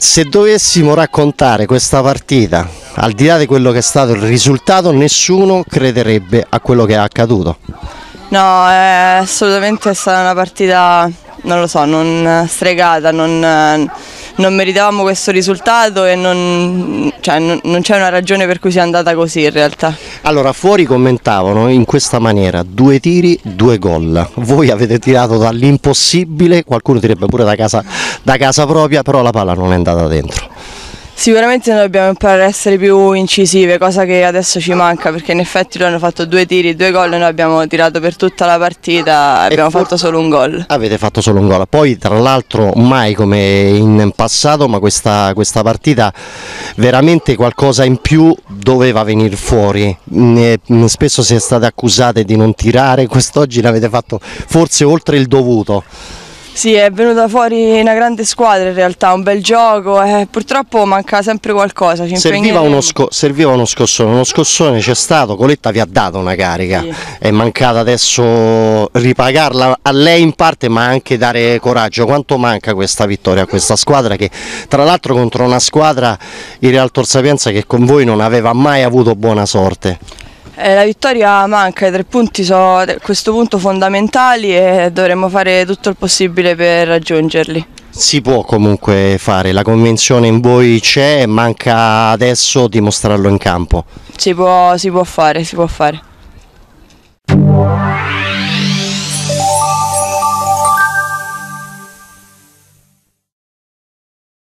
Se dovessimo raccontare questa partita, al di là di quello che è stato il risultato, nessuno crederebbe a quello che è accaduto. No, è eh, assolutamente è stata una partita, non lo so, non eh, stregata, non, eh, non meritavamo questo risultato e non, cioè, non c'è una ragione per cui sia andata così in realtà. Allora, fuori commentavano in questa maniera, due tiri, due gol. Voi avete tirato dall'impossibile, qualcuno direbbe pure da casa da casa propria, però la palla non è andata dentro. Sicuramente noi dobbiamo imparare ad essere più incisive, cosa che adesso ci manca perché in effetti loro hanno fatto due tiri, due gol e noi abbiamo tirato per tutta la partita abbiamo fatto solo un gol. Avete fatto solo un gol, poi tra l'altro mai come in passato ma questa, questa, partita veramente qualcosa in più doveva venire fuori, spesso siete state accusate di non tirare, quest'oggi l'avete fatto forse oltre il dovuto. Sì, è venuta fuori una grande squadra in realtà, un bel gioco, eh, purtroppo manca sempre qualcosa. Serviva uno, serviva uno, scossone, uno scossone c'è stato, Coletta vi ha dato una carica, sì. è mancata adesso ripagarla a lei in parte ma anche dare coraggio. Quanto manca questa vittoria a questa squadra che tra l'altro contro una squadra in Real Tor Sapienza che con voi non aveva mai avuto buona sorte? Eh, la vittoria manca, i tre punti sono a eh, questo punto fondamentali e dovremmo fare tutto il possibile per raggiungerli. Si può comunque fare, la convenzione in voi c'è, manca adesso dimostrarlo in campo. Si può, si può fare, si può fare.